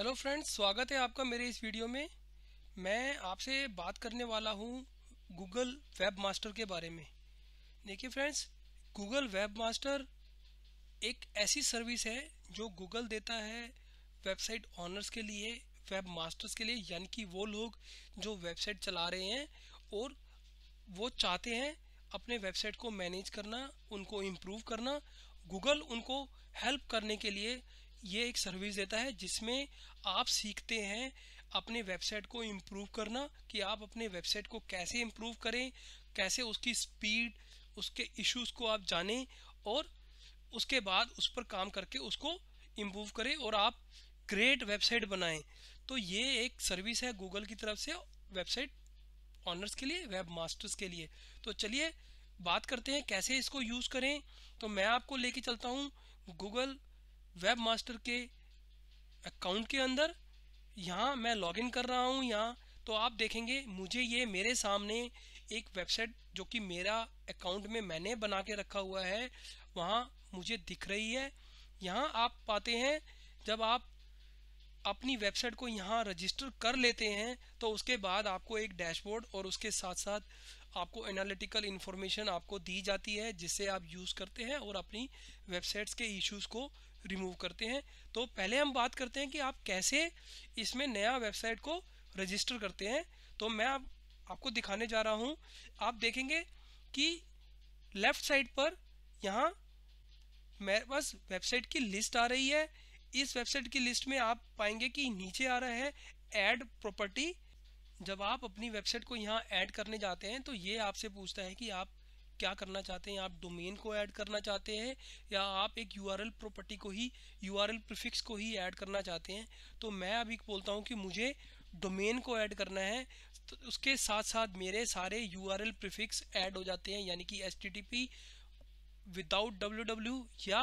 hello friends स्वागत है आपका मेरे इस वीडियो में मैं आपसे बात करने वाला हूँ गूगल वेब मास्टर के बारे में देखिए फ्रेंड्स गूगल वेब मास्टर एक ऐसी सर्विस है जो गूगल देता है वेबसाइट ऑनर्स के लिए वेब मास्टर्स के लिए यानी कि वो लोग जो वेबसाइट चला रहे हैं और वो चाहते हैं अपने वेबसाइट को मैनेज करना उनको इम्प्रूव करना गूगल उनको हेल्प करने के लिए ये एक सर्विस देता है जिसमें आप सीखते हैं अपने वेबसाइट को इम्प्रूव करना कि आप अपने वेबसाइट को कैसे इम्प्रूव करें कैसे उसकी स्पीड उसके इश्यूज को आप जानें और उसके बाद उस पर काम करके उसको इम्प्रूव करें और आप ग्रेट वेबसाइट बनाएं तो ये एक सर्विस है गूगल की तरफ से वेबसाइट ऑनर्स के लिए वेब मास्टर्स के लिए तो चलिए बात करते हैं कैसे इसको यूज़ करें तो मैं आपको लेके चलता हूँ गूगल वेब मास्टर के अकाउंट के अंदर यहाँ मैं लॉगिन कर रहा हूँ यहाँ तो आप देखेंगे मुझे ये मेरे सामने एक वेबसाइट जो कि मेरा अकाउंट में मैंने बना के रखा हुआ है वहाँ मुझे दिख रही है यहाँ आप पाते हैं जब आप अपनी वेबसाइट को यहाँ रजिस्टर कर लेते हैं तो उसके बाद आपको एक डैशबोर्ड और उसके साथ साथ आपको एनालिटिकल इन्फॉर्मेशन आपको दी जाती है जिससे आप यूज़ करते हैं और अपनी वेबसाइट्स के इश्यूज को रिमूव करते हैं तो पहले हम बात करते हैं कि आप कैसे इसमें नया वेबसाइट को रजिस्टर करते हैं तो मैं आप, आपको दिखाने जा रहा हूँ आप देखेंगे कि लेफ़्ट साइड पर यहाँ मेरे पास वेबसाइट की लिस्ट आ रही है इस वेबसाइट की लिस्ट में आप पाएंगे कि नीचे आ रहा है ऐड प्रॉपर्टी जब आप अपनी वेबसाइट को यहाँ ऐड करने जाते हैं तो ये आपसे पूछता है कि आप क्या करना चाहते हैं आप डोमेन को ऐड करना चाहते हैं या आप एक यू प्रॉपर्टी को ही यू प्रीफिक्स को ही ऐड करना चाहते हैं तो मैं अभी बोलता हूँ कि मुझे डोमेन को ऐड करना है तो उसके साथ साथ मेरे सारे यू प्रिफिक्स ऐड हो जाते हैं यानी कि एस विदाउट डब्ल्यू या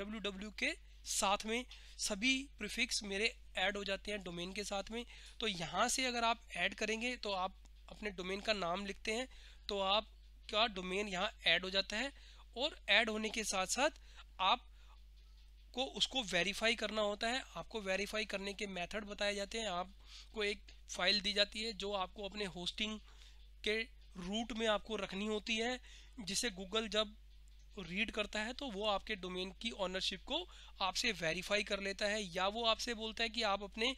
डब्ल्यू के साथ में सभी प्रीफिक्स मेरे ऐड हो जाते हैं डोमेन के साथ में तो यहाँ से अगर आप ऐड करेंगे तो आप अपने डोमेन का नाम लिखते हैं तो आप का डोमेन यहाँ ऐड हो जाता है और ऐड होने के साथ साथ आप को उसको वेरीफाई करना होता है आपको वेरीफाई करने के मेथड बताए जाते हैं आपको एक फाइल दी जाती है जो आपको अपने होस्टिंग के रूट में आपको रखनी होती है जिसे गूगल जब रीड करता है तो वो आपके डोमेन की ऑनरशिप को आपसे वेरीफाई कर लेता है या वो आपसे बोलता है कि आप अपने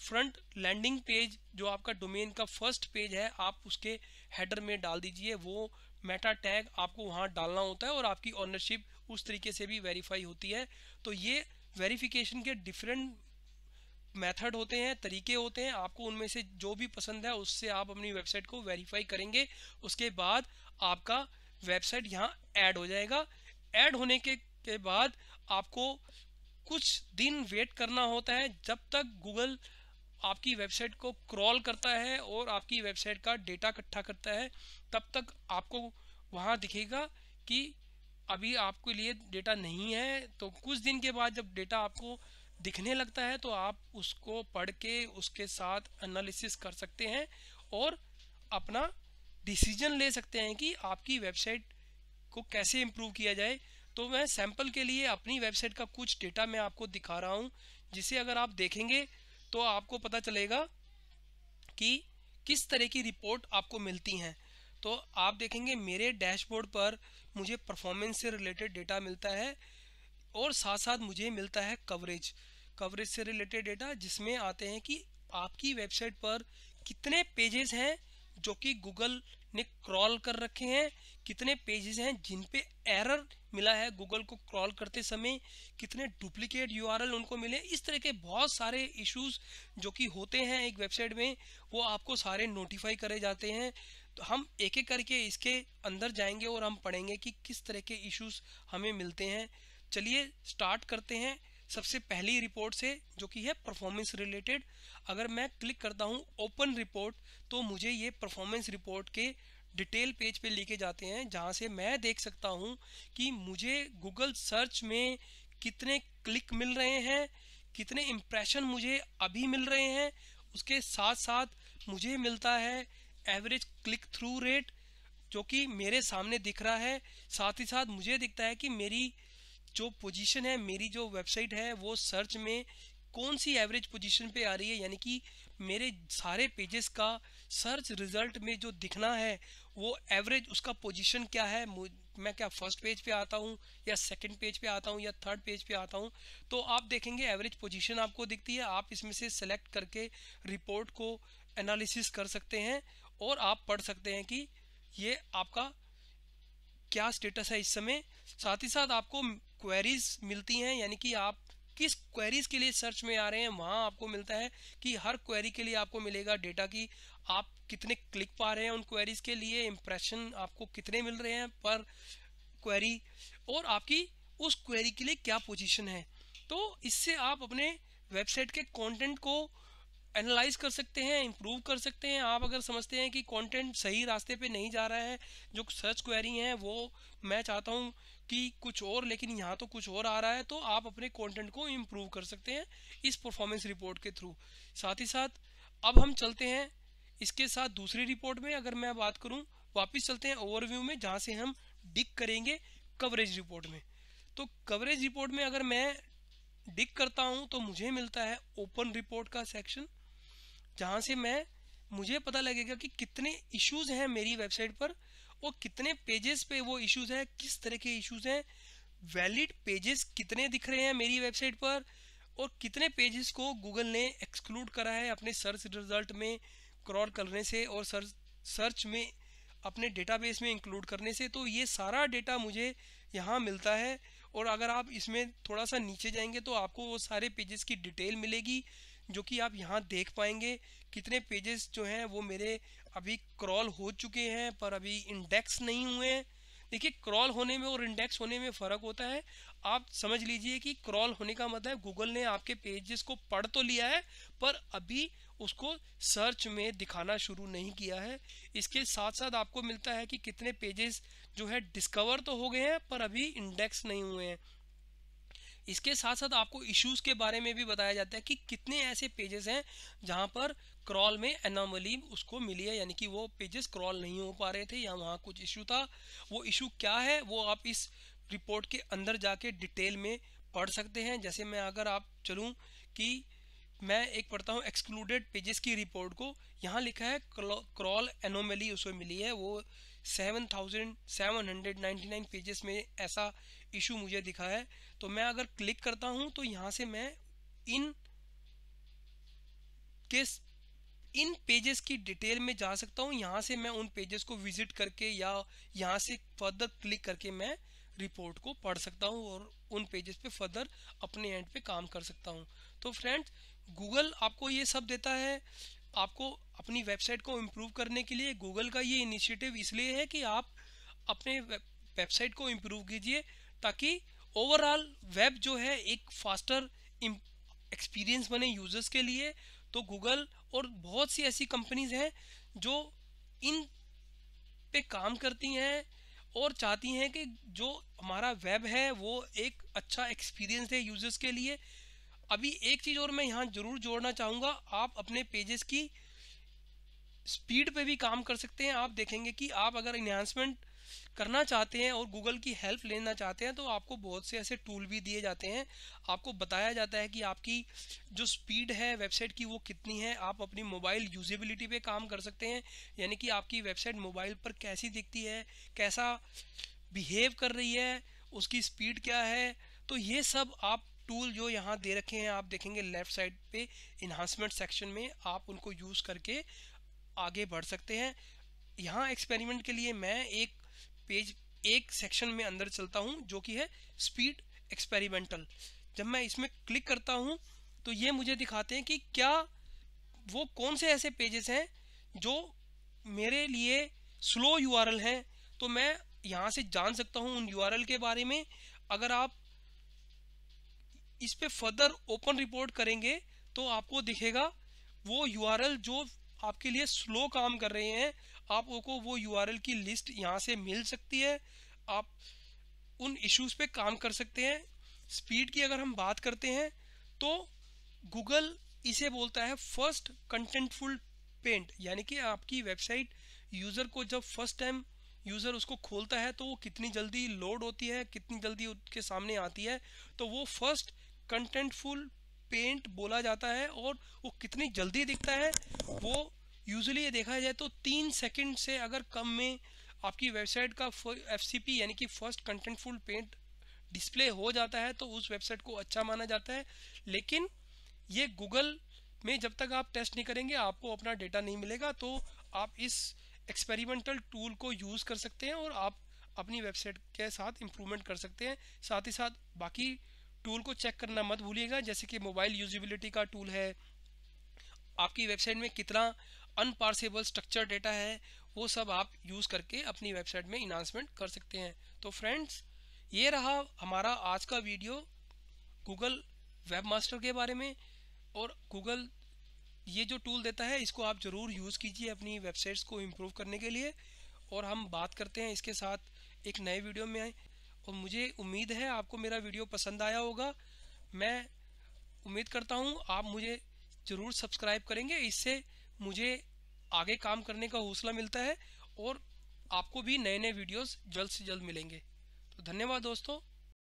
फ्रंट लैंडिंग पेज जो आपका डोमेन का फर्स्ट पेज है आप उसके हेडर में डाल दीजिए वो मेटा टैग आपको वहाँ डालना होता है और आपकी ऑनरशिप उस तरीके से भी वेरीफाई होती है तो ये वेरिफिकेशन के डिफरेंट मेथड होते हैं तरीके होते हैं आपको उनमें से जो भी पसंद है उससे आप अपनी वेबसाइट को वेरीफाई करेंगे उसके बाद आपका वेबसाइट यहाँ ऐड हो जाएगा ऐड होने के, के बाद आपको कुछ दिन वेट करना होता है जब तक गूगल आपकी वेबसाइट को क्रॉल करता है और आपकी वेबसाइट का डेटा इकट्ठा करता है तब तक आपको वहाँ दिखेगा कि अभी आपके लिए डेटा नहीं है तो कुछ दिन के बाद जब डेटा आपको दिखने लगता है तो आप उसको पढ़ के उसके साथ एनालिसिस कर सकते हैं और अपना डिसीजन ले सकते हैं कि आपकी वेबसाइट को कैसे इम्प्रूव किया जाए तो मैं सैंपल के लिए अपनी वेबसाइट का कुछ डेटा मैं आपको दिखा रहा हूँ जिसे अगर आप देखेंगे तो आपको पता चलेगा कि किस तरह की रिपोर्ट आपको मिलती हैं तो आप देखेंगे मेरे डैशबोर्ड पर मुझे परफॉर्मेंस से रिलेटेड डेटा मिलता है और साथ साथ मुझे मिलता है कवरेज कवरेज से रिलेटेड डेटा जिसमें आते हैं कि आपकी वेबसाइट पर कितने पेजेस हैं जो कि गूगल ने क्रॉल कर रखे हैं कितने पेजेस हैं जिन पे एरर मिला है गूगल को क्रॉल करते समय कितने डुप्लीकेट यूआरएल उनको मिले इस तरह के बहुत सारे इश्यूज जो कि होते हैं एक वेबसाइट में वो आपको सारे नोटिफाई करे जाते हैं तो हम एक एक करके इसके अंदर जाएंगे और हम पढ़ेंगे कि किस तरह के इश्यूज हमें मिलते हैं चलिए स्टार्ट करते हैं सबसे पहली रिपोर्ट से जो कि है परफॉर्मेंस रिलेटेड अगर मैं क्लिक करता हूँ ओपन रिपोर्ट तो मुझे ये परफॉर्मेंस रिपोर्ट के डिटेल पेज पे लेके जाते हैं जहाँ से मैं देख सकता हूँ कि मुझे गूगल सर्च में कितने क्लिक मिल रहे हैं कितने इम्प्रेशन मुझे अभी मिल रहे हैं उसके साथ साथ मुझे मिलता है एवरेज क्लिक थ्रू रेट जो कि मेरे सामने दिख रहा है साथ ही साथ मुझे दिखता है कि मेरी जो पोजीशन है मेरी जो वेबसाइट है वो सर्च में कौन सी एवरेज पोजीशन पे आ रही है यानी कि मेरे सारे पेजेस का सर्च रिजल्ट में जो दिखना है वो एवरेज उसका पोजीशन क्या है मैं क्या फर्स्ट पेज पे आता हूँ या सेकंड पेज पे आता हूँ या थर्ड पेज पे आता हूँ तो आप देखेंगे एवरेज पोजीशन आपको दिखती है आप इसमें से सेलेक्ट करके रिपोर्ट को एनालिसिस कर सकते हैं और आप पढ़ सकते हैं कि ये आपका क्या स्टेटस है इस समय साथ ही साथ आपको क्वेरीज मिलती हैं यानी कि आप किस क्वेरीज के लिए सर्च में आ रहे हैं वहां आपको मिलता है कि हर क्वेरी के लिए आपको मिलेगा डेटा की आप कितने क्लिक पा रहे हैं उन क्वेरीज के लिए इंप्रेशन आपको कितने मिल रहे हैं पर क्वेरी और आपकी उस क्वेरी के लिए क्या पोजीशन है तो इससे आप अपने वेबसाइट के कंटेंट को एनालाइज कर सकते हैं इम्प्रूव कर सकते हैं आप अगर समझते हैं कि कंटेंट सही रास्ते पे नहीं जा रहा है जो सर्च क्वेरी हैं वो मैं चाहता हूँ कि कुछ और लेकिन यहाँ तो कुछ और आ रहा है तो आप अपने कंटेंट को इम्प्रूव कर सकते हैं इस परफॉर्मेंस रिपोर्ट के थ्रू साथ ही साथ अब हम चलते हैं इसके साथ दूसरी रिपोर्ट में अगर मैं बात करूँ वापस चलते हैं ओवरव्यू में जहाँ से हम डिक करेंगे कवरेज रिपोर्ट में तो कवरेज रिपोर्ट में अगर मैं डिक करता हूँ तो मुझे मिलता है ओपन रिपोर्ट का सेक्शन जहाँ से मैं मुझे पता लगेगा कि कितने इश्यूज हैं मेरी वेबसाइट पर वो कितने पेजेस पे वो इश्यूज हैं किस तरह के इश्यूज हैं वैलिड पेजेस कितने दिख रहे हैं मेरी वेबसाइट पर और कितने पेजेस को गूगल ने एक्सक्लूड करा है अपने सर्च रिजल्ट में क्रॉल करने से और सर्च सर्च में अपने डेटाबेस में इंक्लूड करने से तो ये सारा डेटा मुझे यहाँ मिलता है और अगर आप इसमें थोड़ा सा नीचे जाएंगे तो आपको वो सारे पेजेस की डिटेल मिलेगी जो कि आप यहाँ देख पाएंगे कितने पेजेस जो हैं वो मेरे अभी क्रॉल हो चुके हैं पर अभी इंडेक्स नहीं हुए हैं देखिए क्रॉल होने में और इंडेक्स होने में फ़र्क होता है आप समझ लीजिए कि क्रॉल होने का मतलब गूगल ने आपके पेजेस को पढ़ तो लिया है पर अभी उसको सर्च में दिखाना शुरू नहीं किया है इसके साथ साथ आपको मिलता है कि कितने पेजेस जो है डिस्कवर तो हो गए हैं पर अभी इंडेक्स नहीं हुए हैं इसके साथ साथ आपको इश्यूज़ के बारे में भी बताया जाता है कि कितने ऐसे पेजेस हैं जहाँ पर क्रॉल में एनामली उसको मिली है यानी कि वो पेजेस क्रॉल नहीं हो पा रहे थे या वहाँ कुछ इशू था वो इशू क्या है वो आप इस रिपोर्ट के अंदर जाके डिटेल में पढ़ सकते हैं जैसे मैं अगर आप चलूँ कि मैं एक पढ़ता हूँ एक्सक्लूडेड पेजेस की रिपोर्ट को यहाँ लिखा है क्रॉल एनोमली उसको मिली है वो seven seven thousand hundred ninety nine pages में ऐसा इशू मुझे दिखा है तो मैं अगर क्लिक करता हूं तो यहां से मैं इन किस इन पेजेस की डिटेल में जा सकता हूं यहां से मैं उन पेजेस को विजिट करके या यहां से फर्दर क्लिक करके मैं रिपोर्ट को पढ़ सकता हूं और उन पेजेस पे फर्दर अपने एंड पे काम कर सकता हूं तो फ्रेंड्स गूगल आपको ये सब देता है आपको अपनी वेबसाइट को इम्प्रूव करने के लिए गूगल का ये इनिशिएटिव इसलिए है कि आप अपने वेबसाइट को इम्प्रूव कीजिए ताकि ओवरऑल वेब जो है एक फास्टर एक्सपीरियंस बने यूजर्स के लिए तो गूगल और बहुत सी ऐसी कंपनीज हैं जो इन पे काम करती हैं और चाहती हैं कि जो हमारा वेब है वो एक अच्छा एक्सपीरियंस है यूजर्स के लिए अभी एक चीज़ और मैं यहाँ ज़रूर जोड़ना चाहूँगा आप अपने पेजेस की स्पीड पे भी काम कर सकते हैं आप देखेंगे कि आप अगर इन्हांसमेंट करना चाहते हैं और गूगल की हेल्प लेना चाहते हैं तो आपको बहुत से ऐसे टूल भी दिए जाते हैं आपको बताया जाता है कि आपकी जो स्पीड है वेबसाइट की वो कितनी है आप अपनी मोबाइल यूजेबिलिटी पे काम कर सकते हैं यानी कि आपकी वेबसाइट मोबाइल पर कैसी दिखती है कैसा बिहेव कर रही है उसकी स्पीड क्या है तो ये सब आप टूल जो यहाँ दे रखे हैं आप देखेंगे लेफ्ट साइड पे इन्हांसमेंट सेक्शन में आप उनको यूज़ करके आगे बढ़ सकते हैं यहाँ एक्सपेरिमेंट के लिए मैं एक पेज एक सेक्शन में अंदर चलता हूँ जो कि है स्पीड एक्सपेरिमेंटल जब मैं इसमें क्लिक करता हूँ तो ये मुझे दिखाते हैं कि क्या वो कौन से ऐसे पेजेस हैं जो मेरे लिए स्लो यू हैं तो मैं यहाँ से जान सकता हूँ उन यू के बारे में अगर आप इस पर फर्दर ओपन रिपोर्ट करेंगे तो आपको दिखेगा वो यू जो आपके लिए स्लो काम कर रहे हैं आपको वो यू की लिस्ट यहाँ से मिल सकती है आप उन इश्यूज पे काम कर सकते हैं स्पीड की अगर हम बात करते हैं तो गूगल इसे बोलता है फर्स्ट कंटेंटफुल पेंट यानी कि आपकी वेबसाइट यूज़र को जब फर्स्ट टाइम यूज़र उसको खोलता है तो वो कितनी जल्दी लोड होती है कितनी जल्दी उसके सामने आती है तो वो फर्स्ट कंटेंटफुल पेंट बोला जाता है और वो कितनी जल्दी दिखता है वो यूजली ये देखा जाए तो तीन सेकेंड से अगर कम में आपकी वेबसाइट का एफ यानी कि फर्स्ट कंटेंटफुल पेंट डिस्प्ले हो जाता है तो उस वेबसाइट को अच्छा माना जाता है लेकिन ये गूगल में जब तक आप टेस्ट नहीं करेंगे आपको अपना डेटा नहीं मिलेगा तो आप इस एक्सपेरिमेंटल टूल को यूज़ कर सकते हैं और आप अपनी वेबसाइट के साथ इम्प्रूवमेंट कर सकते हैं साथ ही साथ बाकी टूल को चेक करना मत भूलिएगा जैसे कि मोबाइल यूजिबिलिटी का टूल है आपकी वेबसाइट में कितना अनपार्सेबल स्ट्रक्चर डेटा है वो सब आप यूज़ करके अपनी वेबसाइट में इनाउंसमेंट कर सकते हैं तो फ्रेंड्स ये रहा हमारा आज का वीडियो गूगल वेब मास्टर के बारे में और गूगल ये जो टूल देता है इसको आप ज़रूर यूज़ कीजिए अपनी वेबसाइट्स को इम्प्रूव करने के लिए और हम बात करते हैं इसके साथ एक नए वीडियो में और मुझे उम्मीद है आपको मेरा वीडियो पसंद आया होगा मैं उम्मीद करता हूँ आप मुझे ज़रूर सब्सक्राइब करेंगे इससे मुझे आगे काम करने का हौसला मिलता है और आपको भी नए नए वीडियोस जल्द से जल्द मिलेंगे तो धन्यवाद दोस्तों